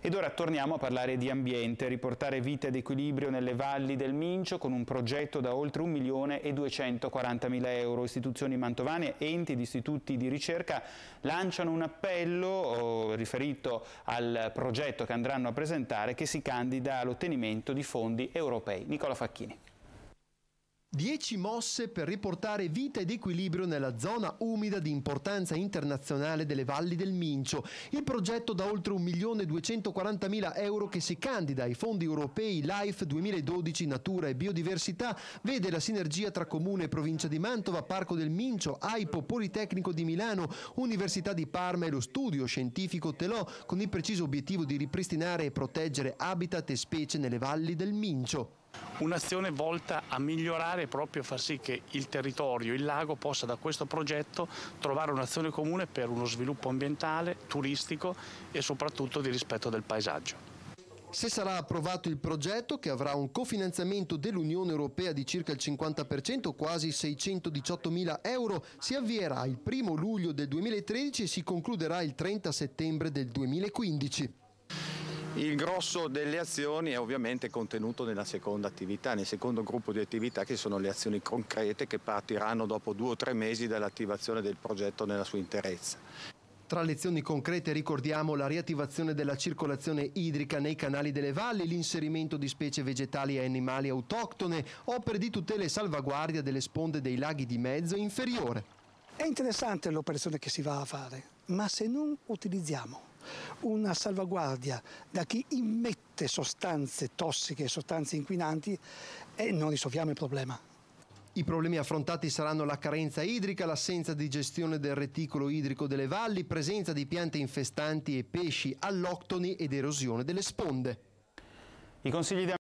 Ed ora torniamo a parlare di ambiente, riportare vita ed equilibrio nelle valli del Mincio con un progetto da oltre 1 milione e 240 mila euro. Istituzioni mantovane, enti ed istituti di ricerca lanciano un appello oh, riferito al progetto che andranno a presentare che si candida all'ottenimento di fondi europei. Nicola Facchini. 10 mosse per riportare vita ed equilibrio nella zona umida di importanza internazionale delle valli del Mincio. Il progetto da oltre 1.240.000 euro che si candida ai fondi europei LIFE 2012 Natura e Biodiversità vede la sinergia tra Comune e Provincia di Mantova, Parco del Mincio, AIPO, Politecnico di Milano, Università di Parma e lo studio scientifico Telò con il preciso obiettivo di ripristinare e proteggere habitat e specie nelle valli del Mincio. Un'azione volta a migliorare e proprio a far sì che il territorio, il lago, possa da questo progetto trovare un'azione comune per uno sviluppo ambientale, turistico e soprattutto di rispetto del paesaggio. Se sarà approvato il progetto, che avrà un cofinanziamento dell'Unione Europea di circa il 50%, quasi 618 mila euro, si avvierà il 1 luglio del 2013 e si concluderà il 30 settembre del 2015. Il grosso delle azioni è ovviamente contenuto nella seconda attività, nel secondo gruppo di attività che sono le azioni concrete che partiranno dopo due o tre mesi dall'attivazione del progetto nella sua interezza. Tra le azioni concrete ricordiamo la riattivazione della circolazione idrica nei canali delle valli, l'inserimento di specie vegetali e animali autoctone, opere di tutela e salvaguardia delle sponde dei laghi di mezzo e inferiore. È interessante l'operazione che si va a fare, ma se non utilizziamo una salvaguardia da chi immette sostanze tossiche, e sostanze inquinanti e non risolviamo il problema. I problemi affrontati saranno la carenza idrica, l'assenza di gestione del reticolo idrico delle valli, presenza di piante infestanti e pesci alloctoni ed erosione delle sponde. I consigli di